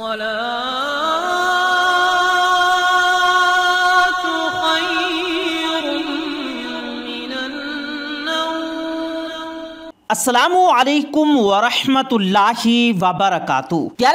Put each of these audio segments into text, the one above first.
الصلاة خير من النوم प्यारे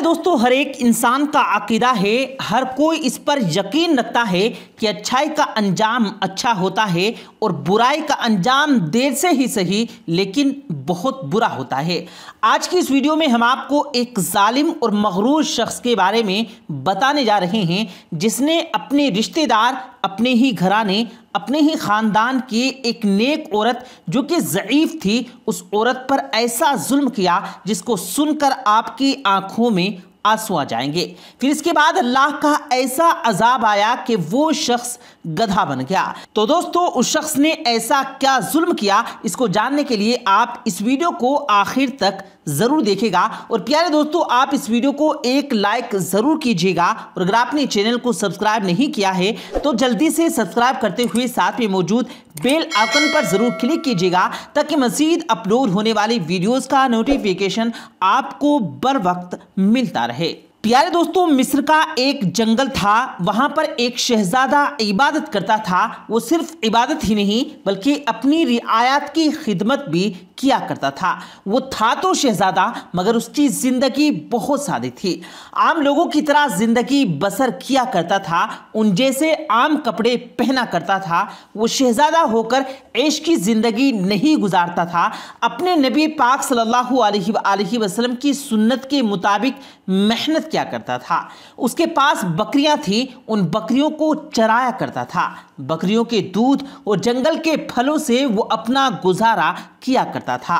दोस्तों हर एक इंसान का अकीदा है हर कोई इस पर यकीन रखता है कि अच्छाई का अंजाम अच्छा होता है और बुराई का अंजाम देर से ही सही लेकिन बहुत बुरा होता है आज की इस वीडियो में हम आपको एक जालिम और मगरूर शख्स के बारे में बताने जा रहे हैं जिसने अपने रिश्तेदार अपने ही घराने अपने ही ख़ानदान की एक नेक औरत जो कि ज़ईफ़ थी उस औरत पर ऐसा जुल्म किया जिसको सुनकर आपकी आंखों में आंसू आ जाएंगे फिर इसके बाद अल्लाह का ऐसा अजाब आया कि वो शख्स गधा बन गया तो दोस्तों उस शख्स ने ऐसा क्या जुल्म किया इसको जानने के लिए आप इस वीडियो को आखिर तक ज़रूर देखेगा और प्यारे दोस्तों आप इस वीडियो को एक लाइक ज़रूर कीजिएगा और अगर आपने चैनल को सब्सक्राइब नहीं किया है तो जल्दी से सब्सक्राइब करते हुए साथ में मौजूद बेल आइकन पर ज़रूर क्लिक कीजिएगा ताकि मजीद अपलोड होने वाली वीडियोस का नोटिफिकेशन आपको बर वक्त मिलता रहे प्यारे दोस्तों मिस्र का एक जंगल था वहाँ पर एक शहजादा इबादत करता था वो सिर्फ इबादत ही नहीं बल्कि अपनी रियायत की खिदमत भी किया करता था वो था तो शहजादा मगर उसकी ज़िंदगी बहुत सादी थी आम लोगों की तरह ज़िंदगी बसर किया करता था उन जैसे आम कपड़े पहना करता था वो शहजादा होकर ऐश की ज़िंदगी नहीं गुजारता था अपने नबी पाक सल्लल्लाहु अलैहि वसल्लम की सुन्नत के मुताबिक मेहनत क्या करता था उसके पास बकरियां थी उन बकरियों को चराया करता था बकरियों के दूध और जंगल के फलों से वो अपना गुजारा किया करता था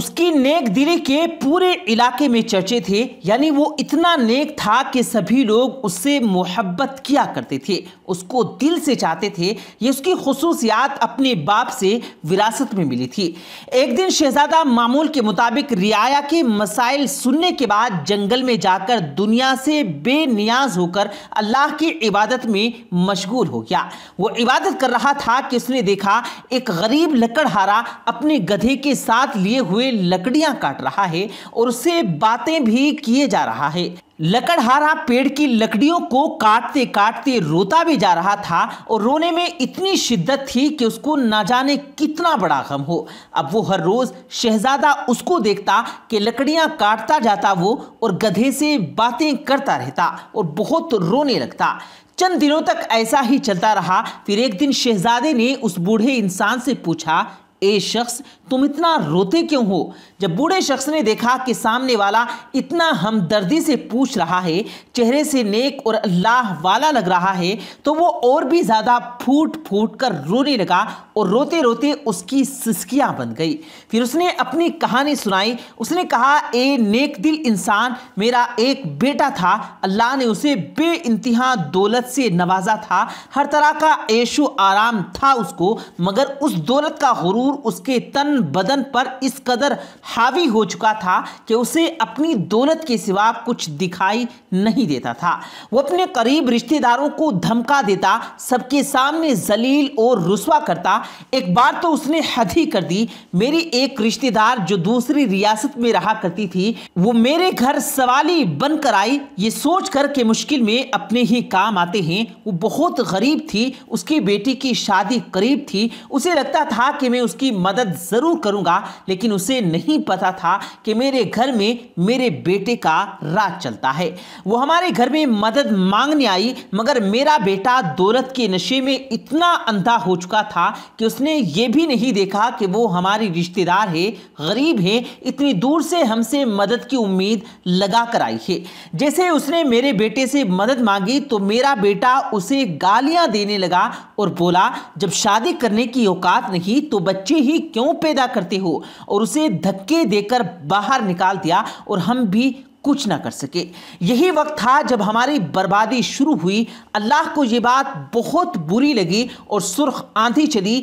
उसकी नेक दिली के पूरे इलाके में चर्चे थे यानी वो इतना नेक था कि सभी लोग उससे मोहब्बत किया करते थे उसको दिल से चाहते थे ये उसकी खसूसियात अपने बाप से विरासत में मिली थी एक दिन शहजादा मामूल के मुताबिक रियाया के मसाइल सुनने के बाद जंगल में जाकर दुनिया से बेनियाज होकर अल्लाह की इबादत में मशगूल हो गया वो इबादत कर रहा था कि उसने देखा एक गरीब लकड़हारा अपने गधे के साथ लिए हुए लकड़ियां काट रहा है और उससे बातें भी किए जा रहा है लकड़हारा पेड़ की लकड़ियों को काटते काटते रोता भी जा रहा था और रोने में इतनी शिद्दत थी कि उसको ना जाने कितना बड़ा गम हो अब वो हर रोज़ शहजादा उसको देखता कि लकड़ियाँ काटता जाता वो और गधे से बातें करता रहता और बहुत रोने लगता चंद दिनों तक ऐसा ही चलता रहा फिर एक दिन शहजादे ने उस बूढ़े इंसान से पूछा ए शख्स तुम इतना रोते क्यों हो जब बूढ़े शख्स ने देखा कि सामने वाला इतना हमदर्दी से पूछ रहा है चेहरे से नेक और अल्लाह वाला लग रहा है तो वो और भी ज़्यादा फूट फूट कर रोने लगा और रोते रोते उसकी सिसकियाँ बन गई फिर उसने अपनी कहानी सुनाई उसने कहा ए नेक दिल इंसान मेरा एक बेटा था अल्लाह ने उसे बे इंतहा दौलत से नवाजा था हर तरह का ऐशो आराम था उसको मगर उस दौलत का गुरू मजदूर उसके तन बदन पर इस कदर हावी हो चुका था कि उसे अपनी दौलत के सिवा कुछ दिखाई नहीं देता था वो अपने करीब रिश्तेदारों को धमका देता सबके सामने जलील और रुसवा करता एक बार तो उसने हद ही कर दी मेरी एक रिश्तेदार जो दूसरी रियासत में रहा करती थी वो मेरे घर सवाली बनकर आई ये सोच कर के मुश्किल में अपने ही काम आते हैं वो बहुत गरीब थी उसकी बेटी की शादी करीब थी उसे लगता था कि मैं उसकी उसकी मदद ज़रूर करूंगा लेकिन उसे नहीं पता था कि मेरे घर में मेरे बेटे का राज चलता है वो हमारे घर में मदद मांगने आई मगर मेरा बेटा दौलत के नशे में इतना अंधा हो चुका था कि उसने ये भी नहीं देखा कि वो हमारी रिश्तेदार है गरीब है इतनी दूर से हमसे मदद की उम्मीद लगा कर आई है जैसे उसने मेरे बेटे से मदद मांगी तो मेरा बेटा उसे गालियां देने लगा और बोला जब शादी करने की औकात नहीं तो बच्चे बच्चे ही क्यों पैदा करते हो और उसे धक्के देकर बाहर निकाल दिया और हम भी कुछ ना कर सके यही वक्त था जब हमारी बर्बादी शुरू हुई अल्लाह को ये बात बहुत बुरी लगी और सुर्ख आंधी चली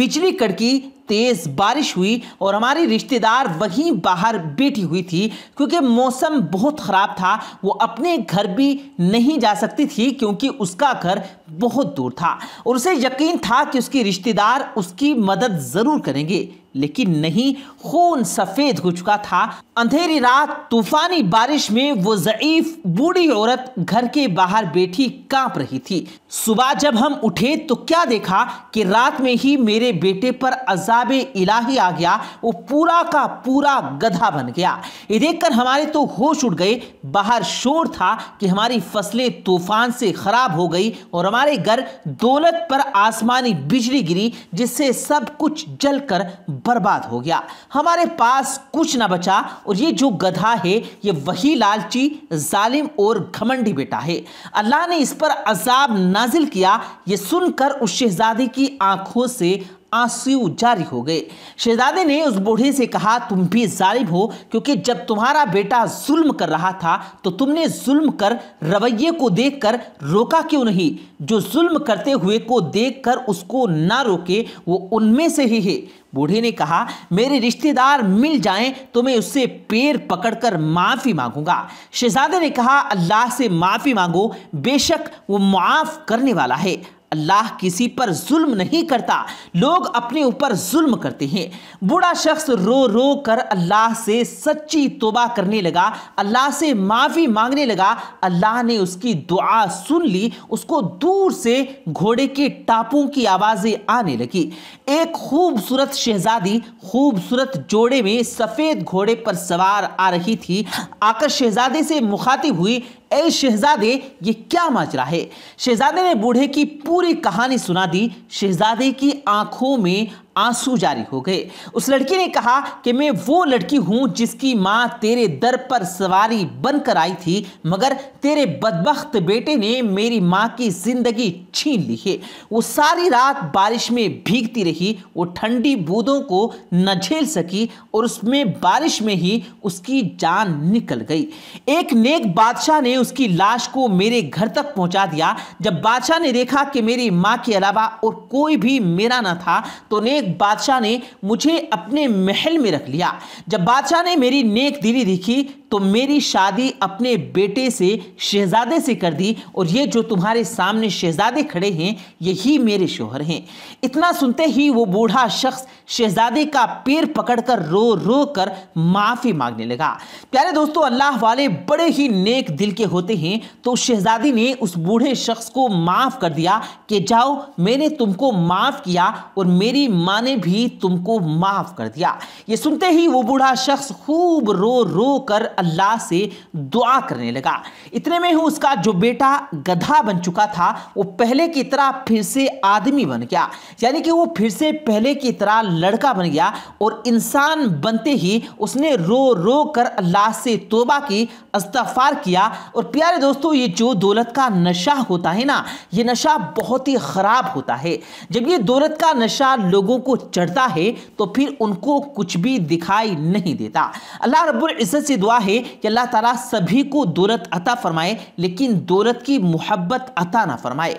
बिजली कड़की तेज़ बारिश हुई और हमारी रिश्तेदार वहीं बाहर बैठी हुई थी क्योंकि मौसम बहुत ख़राब था वो अपने घर भी नहीं जा सकती थी क्योंकि उसका घर बहुत दूर था और उसे यकीन था कि उसकी रिश्तेदार उसकी मदद ज़रूर करेंगे लेकिन नहीं खून सफ़ेद हो चुका था अंधेरी रात तूफानी बारिश में वो ज़यीफ बूढ़ी औरत घर के बाहर बैठी कांप रही थी सुबह जब हम उठे तो क्या देखा कि रात में ही मेरे बेटे पर अजा किताब इलाही आ गया वो पूरा का पूरा गधा बन गया ये देखकर हमारे तो होश उड़ गए बाहर शोर था कि हमारी फसलें तूफान से खराब हो गई और हमारे घर दौलत पर आसमानी बिजली गिरी जिससे सब कुछ जलकर बर्बाद हो गया हमारे पास कुछ ना बचा और ये जो गधा है ये वही लालची जालिम और घमंडी बेटा है अल्लाह ने इस पर अजाब नाजिल किया ये सुनकर उस शहजादी की आंखों से आंसू जारी हो गए शहजादे ने उस बूढ़े से कहा तुम भी जालिम हो क्योंकि जब तुम्हारा बेटा जुल्म कर रहा था तो तुमने जुल्म कर रवैये को देखकर रोका क्यों नहीं जो जुल्म करते हुए को देखकर उसको ना रोके वो उनमें से ही है बूढ़े ने कहा मेरे रिश्तेदार मिल जाएं तो मैं उससे पैर पकड़कर माफ़ी मांगूंगा शहजादे ने कहा अल्लाह से माफ़ी मांगो बेशक वो माफ़ करने वाला है अल्लाह किसी पर जुल्म नहीं करता लोग अपने ऊपर जुल्म करते हैं बूढ़ा शख्स रो रो कर अल्लाह से सच्ची तोबा करने लगा अल्लाह से माफ़ी मांगने लगा अल्लाह ने उसकी दुआ सुन ली उसको दूर से घोड़े के टापों की आवाज़ें आने लगी एक खूबसूरत शहजादी खूबसूरत जोड़े में सफ़ेद घोड़े पर सवार आ रही थी आकर शहजादे से मुखातिब हुई ए शहजादे ये क्या माजरा है शहजादे ने बूढ़े की पूरी कहानी सुना दी शहजादे की आंखों में आंसू जारी हो गए उस लड़की ने कहा कि मैं वो लड़की हूं जिसकी माँ तेरे दर पर सवारी बनकर आई थी मगर तेरे बदबख्त बेटे ने मेरी माँ की जिंदगी छीन ली है वो सारी रात बारिश में भीगती रही वो ठंडी बूंदों को न झेल सकी और उसमें बारिश में ही उसकी जान निकल गई एक नेक बादशाह ने उसकी लाश को मेरे घर तक पहुंचा दिया जब बादशाह ने देखा कि मेरी माँ के अलावा और कोई भी मेरा ना था तो नेक एक बादशाह ने मुझे अपने महल में रख लिया जब बादशाह ने मेरी नेक दिली देखी तो मेरी शादी अपने बेटे से शहजादे से कर दी और ये जो तुम्हारे सामने शहजादे खड़े हैं यही मेरे शोहर हैं इतना सुनते ही वो बूढ़ा शख्स शहजादे का पैर पकड़कर रो रो कर माफ़ी मांगने लगा प्यारे दोस्तों अल्लाह वाले बड़े ही नेक दिल के होते हैं तो शहजादी ने उस बूढ़े शख्स को माफ़ कर दिया कि जाओ मैंने तुमको माफ़ किया और मेरी माँ ने भी तुमको माफ़ कर दिया ये सुनते ही वो बूढ़ा शख्स खूब रो रो कर अल्लाह से दुआ करने लगा इतने में ही उसका जो बेटा गधा बन चुका था वो पहले की तरह फिर से आदमी बन गया यानी कि वो फिर से पहले की तरह लड़का बन गया और इंसान बनते ही उसने रो रो कर अल्लाह से तोबा की अस्तफार किया और प्यारे दोस्तों ये जो दौलत का नशा होता है ना ये नशा बहुत ही ख़राब होता है जब ये दौलत का नशा लोगों को चढ़ता है तो फिर उनको कुछ भी दिखाई नहीं देता अल्लाह रब्बुल इज़्ज़त से दुआ है कि अल्लाह ताला सभी को दौलत अता फरमाए लेकिन दौलत की मोहब्बत अता ना फरमाए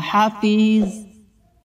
Happy.